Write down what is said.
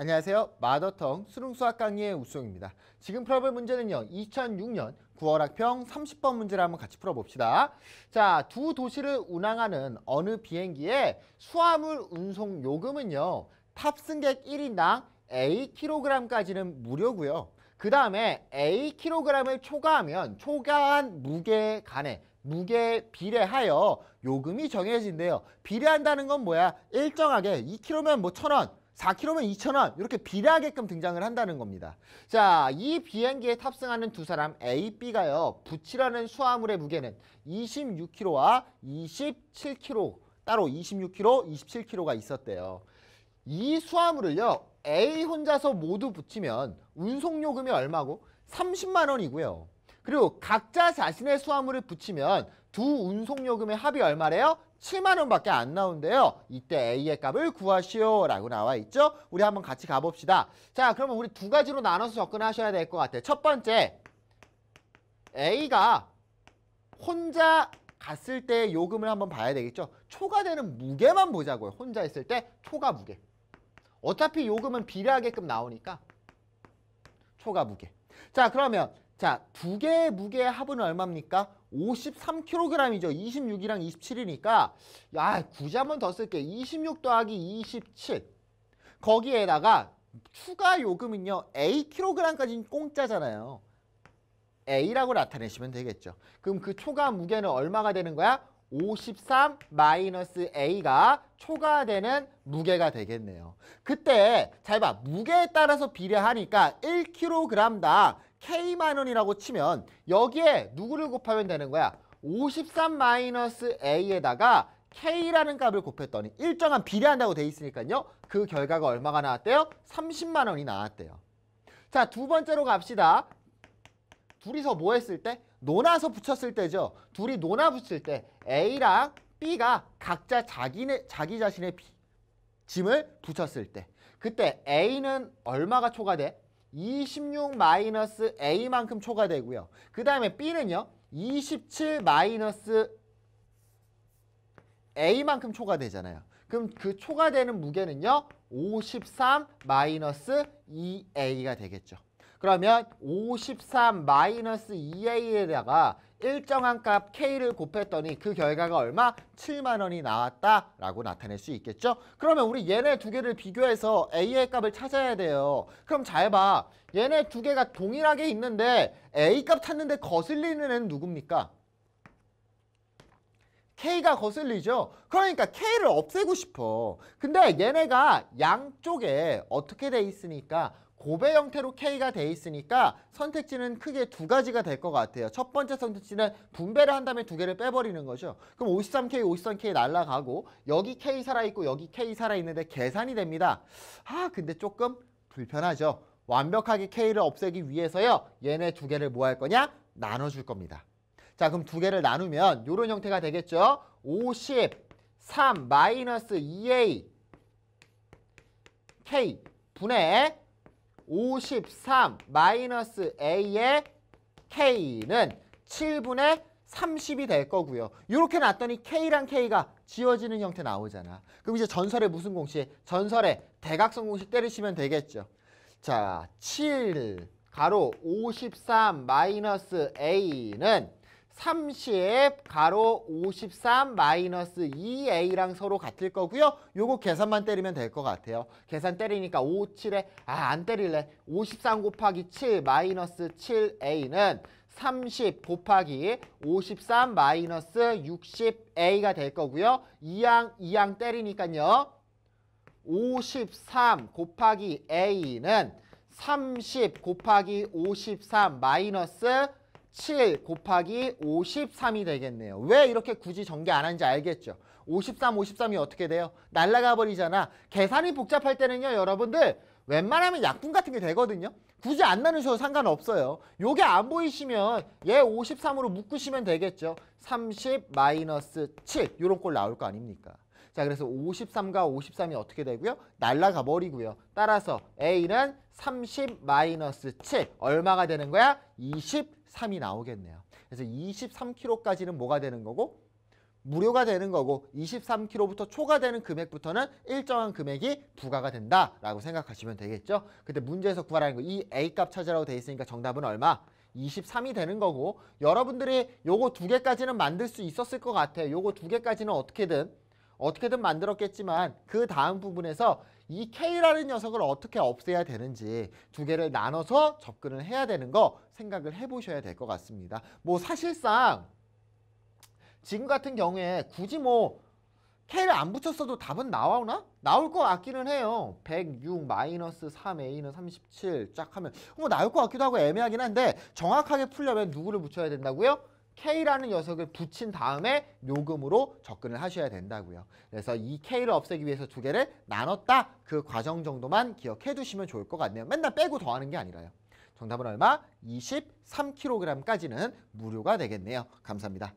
안녕하세요. 마더텅 수능수학 강의의 우수용입니다. 지금 풀어볼 문제는요. 2006년 9월 학평 30번 문제를 한번 같이 풀어봅시다. 자, 두 도시를 운항하는 어느 비행기에 수화물 운송 요금은요. 탑승객 1인당 A kg까지는 무료고요. 그 다음에 A kg을 초과하면 초과한 무게에 관해 무게에 비례하여 요금이 정해진대요. 비례한다는 건 뭐야? 일정하게 2kg면 뭐 천원 4km면 2,000원 이렇게 비례하게끔 등장을 한다는 겁니다. 자, 이 비행기에 탑승하는 두 사람 A, B가요. 부치라는 수화물의 무게는 26kg와 27kg, 따로 26kg, 27kg가 있었대요. 이 수화물을요. A 혼자서 모두 붙이면 운송요금이 얼마고? 30만 원이고요. 그리고 각자 자신의 수화물을 붙이면 두 운송요금의 합이 얼마래요? 7만원밖에 안 나온대요. 이때 A의 값을 구하시오 라고 나와 있죠. 우리 한번 같이 가봅시다. 자 그러면 우리 두 가지로 나눠서 접근하셔야 될 것 같아요. 첫 번째 A가 혼자 갔을 때 요금을 한번 봐야 되겠죠. 초과되는 무게만 보자고요. 혼자 있을 때 초과 무게. 어차피 요금은 비례하게끔 나오니까 초과 무게. 자 그러면 자 두 개의 무게의 합은 얼마입니까? 53kg이죠. 26이랑 27이니까 아 굳이 한번더 쓸게. 26 더하기 27 거기에다가 추가 요금은요. A kg까지는 공짜잖아요. A라고 나타내시면 되겠죠. 그럼 그 초과 무게는 얼마가 되는 거야? 53 마이너스 A가 초과되는 무게가 되겠네요. 그때 잘 봐. 무게에 따라서 비례하니까 1kg당 K만 원이라고 치면 여기에 누구를 곱하면 되는 거야? 53 마이너스 A에다가 K라는 값을 곱했더니 일정한 비례한다고 돼 있으니까요. 그 결과가 얼마가 나왔대요? 30만 원이 나왔대요. 자, 두 번째로 갑시다. 둘이서 뭐 했을 때? 논아서 붙였을 때죠. 둘이 논아 붙일 때 A랑 B가 각자 자기네, 자기 자신의 B, 짐을 붙였을 때 그때 A는 얼마가 초과돼? 26 마이너스 A만큼 초과되고요. 그 다음에 B는요. 27 마이너스 A만큼 초과되잖아요. 그럼 그 초과되는 무게는요. 53 마이너스 2A가 되겠죠. 그러면 53 마이너스 2a에다가 일정한 값 k를 곱했더니 그 결과가 얼마? 7만 원이 나왔다라고 나타낼 수 있겠죠? 그러면 우리 얘네 두 개를 비교해서 a의 값을 찾아야 돼요. 그럼 잘 봐. 얘네 두 개가 동일하게 있는데 a 값 찾는데 거슬리는 애는 누굽니까? K가 거슬리죠. 그러니까 K를 없애고 싶어. 근데 얘네가 양쪽에 어떻게 돼 있으니까 고배 형태로 K가 돼 있으니까 선택지는 크게 두 가지가 될 것 같아요. 첫 번째 선택지는 분배를 한 다음에 두 개를 빼버리는 거죠. 그럼 53K, 53K 날라가고 여기 K 살아있고 여기 K 살아있는데 계산이 됩니다. 아 근데 조금 불편하죠. 완벽하게 K를 없애기 위해서요. 얘네 두 개를 뭐 할 거냐? 나눠줄 겁니다. 자 그럼 두 개를 나누면 이런 형태가 되겠죠. 53 마이너스 2a k 분의 53 마이너스 a의 k는 7분의 30이 될 거고요. 이렇게 놨더니 k랑 k가 지워지는 형태 나오잖아. 그럼 이제 전설의 무슨 공식? 전설의 대각선 공식 때리시면 되겠죠. 자, 7 가로 53 마이너스 a는 30 가로 53 마이너스 2a랑 서로 같을 거고요. 요거 계산만 때리면 될 것 같아요. 계산 때리니까 5, 7에 아안 때릴래. 53 곱하기 7 마이너스 7a는 30 곱하기 53 마이너스 60a가 될 거고요. 2항 2항 때리니까요. 53 곱하기 a는 30 곱하기 53 마이너스 7 곱하기 53이 되겠네요. 왜 이렇게 굳이 전개 안 하는지 알겠죠? 53, 53이 어떻게 돼요? 날라가 버리잖아. 계산이 복잡할 때는요, 여러분들 웬만하면 약분 같은 게 되거든요. 굳이 안 나누셔도 상관없어요. 요게 안 보이시면 얘 53으로 묶으시면 되겠죠. 30 마이너스 7 요런 꼴 나올 거 아닙니까? 자 그래서 53과 53이 어떻게 되고요? 날라가 버리고요. 따라서 A는 30 마이너스 7 얼마가 되는 거야? 20 3이 나오겠네요. 그래서 23kg까지는 뭐가 되는 거고 무료가 되는 거고 23kg부터 초과되는 금액부터는 일정한 금액이 부과가 된다라고 생각하시면 되겠죠. 근데 문제에서 구하라는 거 이 A값 찾으라고 돼 있으니까 정답은 얼마? 23이 되는 거고 여러분들이 요거 두 개까지는 만들 수 있었을 것 같아요. 요거 두 개까지는 어떻게든 어떻게든 만들었겠지만 그 다음 부분에서 이 K라는 녀석을 어떻게 없애야 되는지 두 개를 나눠서 접근을 해야 되는 거 생각을 해보셔야 될 것 같습니다. 뭐 사실상 지금 같은 경우에 굳이 뭐 K를 안 붙였어도 답은 나오나? 나올 것 같기는 해요. 106 3A는 37 쫙 하면 뭐 나올 것 같기도 하고 애매하긴 한데 정확하게 풀려면 누구를 붙여야 된다고요? K라는 녀석을 붙인 다음에 요금으로 접근을 하셔야 된다고요. 그래서 이 K를 없애기 위해서 두 개를 나눴다. 그 과정 정도만 기억해 주시면 좋을 것 같네요. 맨날 빼고 더하는 게 아니라요. 정답은 얼마? 23kg까지는 무료가 되겠네요. 감사합니다.